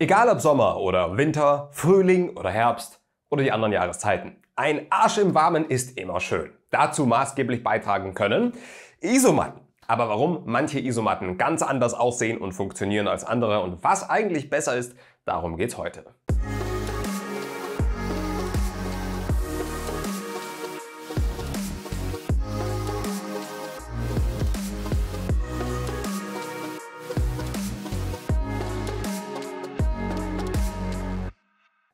Egal ob Sommer oder Winter, Frühling oder Herbst oder die anderen Jahreszeiten. Ein Arsch im Warmen ist immer schön. Dazu maßgeblich beitragen können Isomatten. Aber warum manche Isomatten ganz anders aussehen und funktionieren als andere und was eigentlich besser ist, darum geht's heute.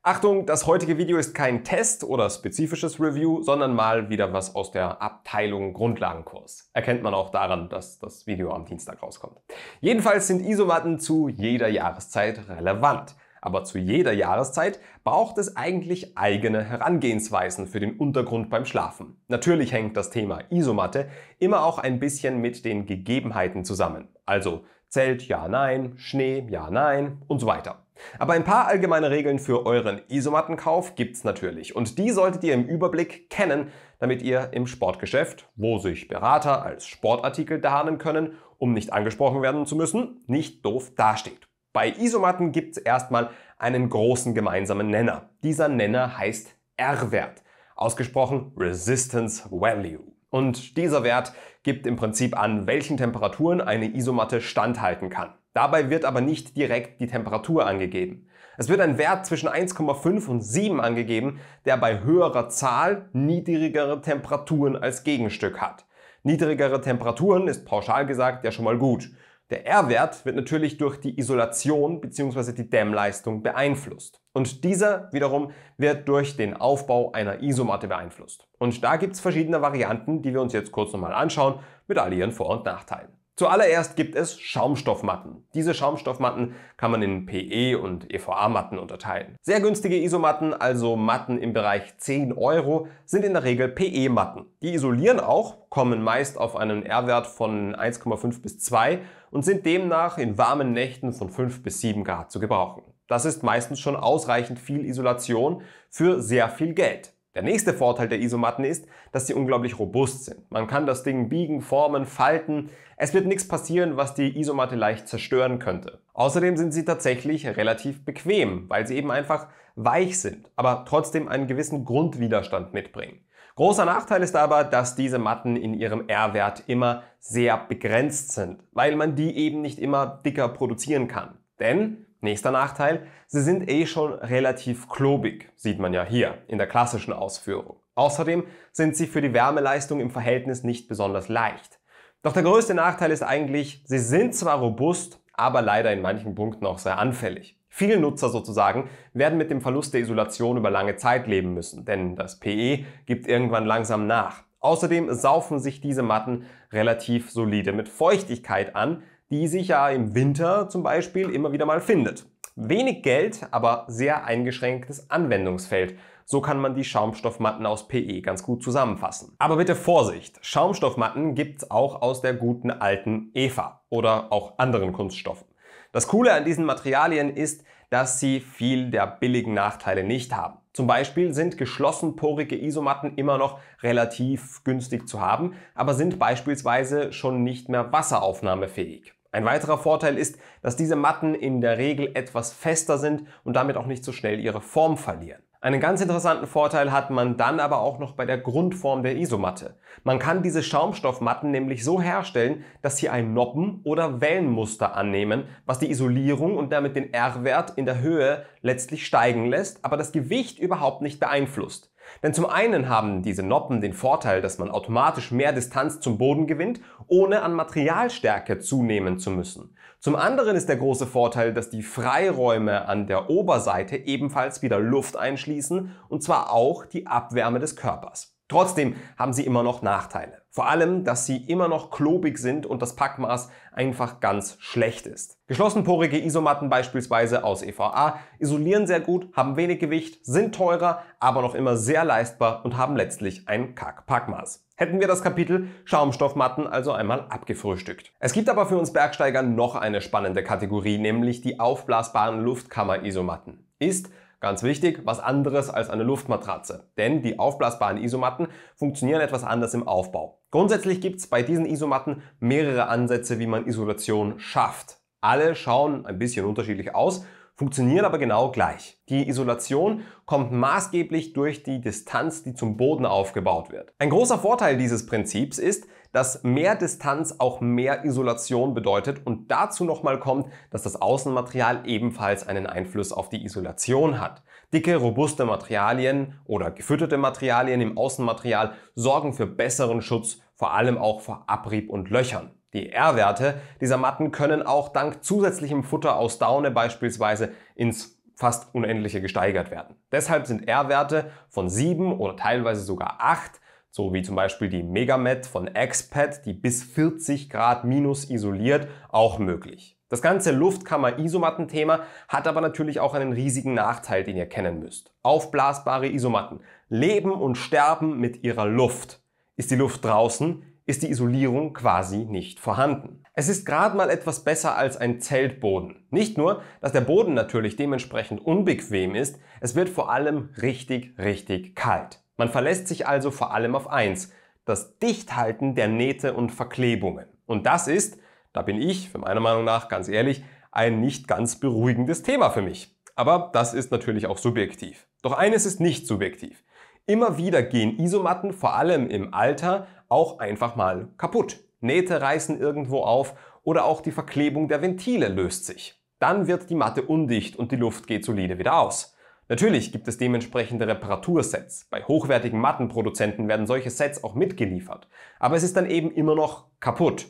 Achtung, das heutige Video ist kein Test oder spezifisches Review, sondern mal wieder was aus der Abteilung Grundlagenkurs. Erkennt man auch daran, dass das Video am Dienstag rauskommt. Jedenfalls sind Isomatten zu jeder Jahreszeit relevant. Aber zu jeder Jahreszeit braucht es eigentlich eigene Herangehensweisen für den Untergrund beim Schlafen. Natürlich hängt das Thema Isomatte immer auch ein bisschen mit den Gegebenheiten zusammen. Also Zelt, ja, nein, Schnee, ja, nein und so weiter. Aber ein paar allgemeine Regeln für euren Isomattenkauf gibt's natürlich und die solltet ihr im Überblick kennen, damit ihr im Sportgeschäft, wo sich Berater als Sportartikel tarnen können, um nicht angesprochen werden zu müssen, nicht doof dasteht. Bei Isomatten gibt's erstmal einen großen gemeinsamen Nenner. Dieser Nenner heißt R-Wert, ausgesprochen Resistance Value. Und dieser Wert gibt im Prinzip an, welchen Temperaturen eine Isomatte standhalten kann. Dabei wird aber nicht direkt die Temperatur angegeben. Es wird ein Wert zwischen 1,5 und 7 angegeben, der bei höherer Zahl niedrigere Temperaturen als Gegenstück hat. Niedrigere Temperaturen ist pauschal gesagt ja schon mal gut. Der R-Wert wird natürlich durch die Isolation bzw. die Dämmleistung beeinflusst. Und dieser wiederum wird durch den Aufbau einer Isomatte beeinflusst. Und da gibt es verschiedene Varianten, die wir uns jetzt kurz nochmal anschauen, mit all ihren Vor- und Nachteilen. Zuallererst gibt es Schaumstoffmatten. Diese Schaumstoffmatten kann man in PE- und EVA-Matten unterteilen. Sehr günstige Isomatten, also Matten im Bereich 10 Euro, sind in der Regel PE-Matten. Die isolieren auch, kommen meist auf einen R-Wert von 1,5 bis 2 und sind demnach in warmen Nächten von 5 bis 7 Grad zu gebrauchen. Das ist meistens schon ausreichend viel Isolation für sehr viel Geld. Der nächste Vorteil der Isomatten ist, dass sie unglaublich robust sind. Man kann das Ding biegen, formen, falten. Es wird nichts passieren, was die Isomatte leicht zerstören könnte. Außerdem sind sie tatsächlich relativ bequem, weil sie eben einfach weich sind, aber trotzdem einen gewissen Grundwiderstand mitbringen. Großer Nachteil ist aber, dass diese Matten in ihrem R-Wert immer sehr begrenzt sind, weil man die eben nicht immer dicker produzieren kann. Denn Nächster Nachteil, sie sind eh schon relativ klobig, sieht man ja hier in der klassischen Ausführung. Außerdem sind sie für die Wärmeleistung im Verhältnis nicht besonders leicht. Doch der größte Nachteil ist eigentlich, sie sind zwar robust, aber leider in manchen Punkten auch sehr anfällig. Viele Nutzer sozusagen werden mit dem Verlust der Isolation über lange Zeit leben müssen, denn das PE gibt irgendwann langsam nach. Außerdem saufen sich diese Matten relativ solide mit Feuchtigkeit an, die sich ja im Winter zum Beispiel immer wieder mal findet. Wenig Geld, aber sehr eingeschränktes Anwendungsfeld. So kann man die Schaumstoffmatten aus PE ganz gut zusammenfassen. Aber bitte Vorsicht, Schaumstoffmatten gibt es auch aus der guten alten Eva oder auch anderen Kunststoffen. Das Coole an diesen Materialien ist, dass sie viel der billigen Nachteile nicht haben. Zum Beispiel sind geschlossenporige Isomatten immer noch relativ günstig zu haben, aber sind beispielsweise schon nicht mehr wasseraufnahmefähig. Ein weiterer Vorteil ist, dass diese Matten in der Regel etwas fester sind und damit auch nicht so schnell ihre Form verlieren. Einen ganz interessanten Vorteil hat man dann aber auch noch bei der Grundform der Isomatte. Man kann diese Schaumstoffmatten nämlich so herstellen, dass sie ein Noppen- oder Wellenmuster annehmen, was die Isolierung und damit den R-Wert in der Höhe letztlich steigen lässt, aber das Gewicht überhaupt nicht beeinflusst. Denn zum einen haben diese Noppen den Vorteil, dass man automatisch mehr Distanz zum Boden gewinnt, ohne an Materialstärke zunehmen zu müssen. Zum anderen ist der große Vorteil, dass die Freiräume an der Oberseite ebenfalls wieder Luft einschließen, und zwar auch die Abwärme des Körpers. Trotzdem haben sie immer noch Nachteile. Vor allem, dass sie immer noch klobig sind und das Packmaß einfach ganz schlecht ist. Geschlossenporige Isomatten beispielsweise aus EVA isolieren sehr gut, haben wenig Gewicht, sind teurer, aber noch immer sehr leistbar und haben letztlich ein Kack-Packmaß. Hätten wir das Kapitel Schaumstoffmatten also einmal abgefrühstückt. Es gibt aber für uns Bergsteiger noch eine spannende Kategorie, nämlich die aufblasbaren Luftkammer-Isomatten. Ist Ganz wichtig, was anderes als eine Luftmatratze, denn die aufblasbaren Isomatten funktionieren etwas anders im Aufbau. Grundsätzlich gibt es bei diesen Isomatten mehrere Ansätze, wie man Isolation schafft. Alle schauen ein bisschen unterschiedlich aus funktionieren aber genau gleich. Die Isolation kommt maßgeblich durch die Distanz, die zum Boden aufgebaut wird. Ein großer Vorteil dieses Prinzips ist, dass mehr Distanz auch mehr Isolation bedeutet und dazu nochmal kommt, dass das Außenmaterial ebenfalls einen Einfluss auf die Isolation hat. Dicke, robuste Materialien oder gefütterte Materialien im Außenmaterial sorgen für besseren Schutz, vor allem auch vor Abrieb und Löchern. Die R-Werte dieser Matten können auch dank zusätzlichem Futter aus Daune beispielsweise ins fast unendliche gesteigert werden. Deshalb sind R-Werte von 7 oder teilweise sogar 8 so wie zum Beispiel die Megamet von XPAD, die bis 40 Grad minus isoliert, auch möglich. Das ganze Luftkammer-Isomatten-Thema hat aber natürlich auch einen riesigen Nachteil, den ihr kennen müsst. Aufblasbare Isomatten leben und sterben mit ihrer Luft. Ist die Luft draußen, ist die Isolierung quasi nicht vorhanden. Es ist gerade mal etwas besser als ein Zeltboden. Nicht nur, dass der Boden natürlich dementsprechend unbequem ist, es wird vor allem richtig, richtig kalt. Man verlässt sich also vor allem auf eins, das Dichthalten der Nähte und Verklebungen. Und das ist, da bin ich, für meine Meinung nach, ganz ehrlich, ein nicht ganz beruhigendes Thema für mich. Aber das ist natürlich auch subjektiv. Doch eines ist nicht subjektiv. Immer wieder gehen Isomatten, vor allem im Alter, auch einfach mal kaputt. Nähte reißen irgendwo auf oder auch die Verklebung der Ventile löst sich. Dann wird die Matte undicht und die Luft geht solide wieder aus. Natürlich gibt es dementsprechende Reparatursets. Bei hochwertigen Mattenproduzenten werden solche Sets auch mitgeliefert. Aber es ist dann eben immer noch kaputt.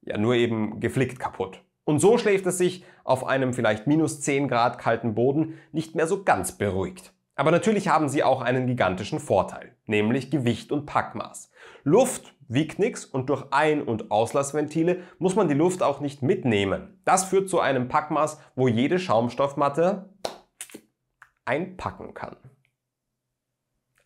Ja, nur eben geflickt kaputt. Und so schläft es sich auf einem vielleicht minus 10 Grad kalten Boden nicht mehr so ganz beruhigt. Aber natürlich haben sie auch einen gigantischen Vorteil, nämlich Gewicht und Packmaß. Luft wiegt nichts und durch Ein- und Auslassventile muss man die Luft auch nicht mitnehmen. Das führt zu einem Packmaß, wo jede Schaumstoffmatte einpacken kann.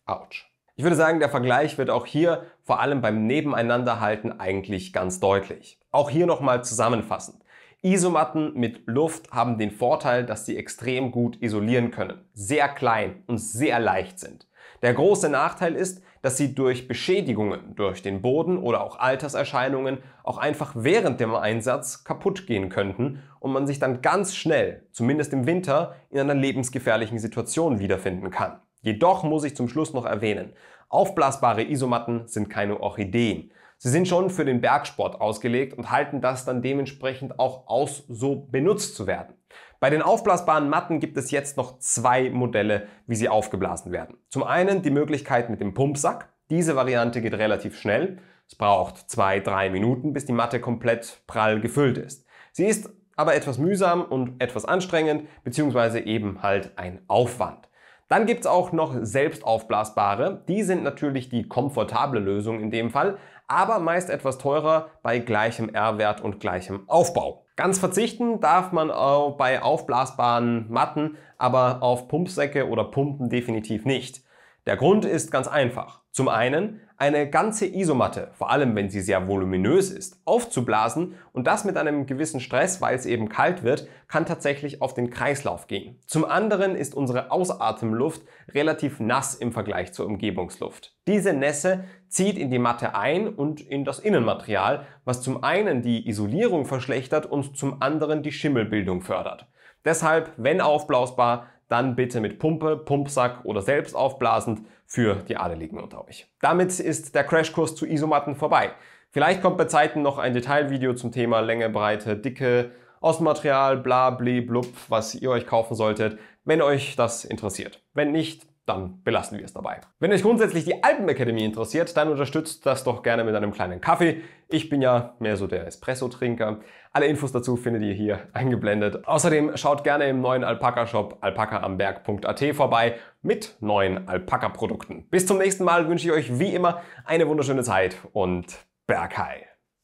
Autsch. Ich würde sagen, der Vergleich wird auch hier vor allem beim Nebeneinanderhalten eigentlich ganz deutlich. Auch hier nochmal zusammenfassend. Isomatten mit Luft haben den Vorteil, dass sie extrem gut isolieren können, sehr klein und sehr leicht sind. Der große Nachteil ist, dass sie durch Beschädigungen, durch den Boden oder auch Alterserscheinungen auch einfach während dem Einsatz kaputt gehen könnten und man sich dann ganz schnell, zumindest im Winter, in einer lebensgefährlichen Situation wiederfinden kann. Jedoch muss ich zum Schluss noch erwähnen, aufblasbare Isomatten sind keine Orchideen. Sie sind schon für den Bergsport ausgelegt und halten das dann dementsprechend auch aus, so benutzt zu werden. Bei den aufblasbaren Matten gibt es jetzt noch zwei Modelle, wie sie aufgeblasen werden. Zum einen die Möglichkeit mit dem Pumpsack. Diese Variante geht relativ schnell. Es braucht zwei, drei Minuten, bis die Matte komplett prall gefüllt ist. Sie ist aber etwas mühsam und etwas anstrengend, beziehungsweise eben halt ein Aufwand. Dann gibt es auch noch selbst aufblasbare. Die sind natürlich die komfortable Lösung in dem Fall, aber meist etwas teurer bei gleichem R-Wert und gleichem Aufbau. Ganz verzichten darf man auch bei aufblasbaren Matten, aber auf Pumpsäcke oder Pumpen definitiv nicht. Der Grund ist ganz einfach. Zum einen eine ganze Isomatte, vor allem wenn sie sehr voluminös ist, aufzublasen und das mit einem gewissen Stress, weil es eben kalt wird, kann tatsächlich auf den Kreislauf gehen. Zum anderen ist unsere Ausatemluft relativ nass im Vergleich zur Umgebungsluft. Diese Nässe zieht in die Matte ein und in das Innenmaterial, was zum einen die Isolierung verschlechtert und zum anderen die Schimmelbildung fördert. Deshalb, wenn aufblausbar, dann bitte mit Pumpe, Pumpsack oder selbst aufblasend für die Adeligen unter euch. Damit ist der Crashkurs zu Isomatten vorbei. Vielleicht kommt bei Zeiten noch ein Detailvideo zum Thema Länge, Breite, Dicke, Außenmaterial, bla, bli, blub, was ihr euch kaufen solltet, wenn euch das interessiert. Wenn nicht, dann belassen wir es dabei. Wenn euch grundsätzlich die Alpenakademie interessiert, dann unterstützt das doch gerne mit einem kleinen Kaffee. Ich bin ja mehr so der Espresso-Trinker. Alle Infos dazu findet ihr hier eingeblendet. Außerdem schaut gerne im neuen Alpaka-Shop alpakaamberg.at vorbei mit neuen Alpaka-Produkten. Bis zum nächsten Mal wünsche ich euch wie immer eine wunderschöne Zeit und Berg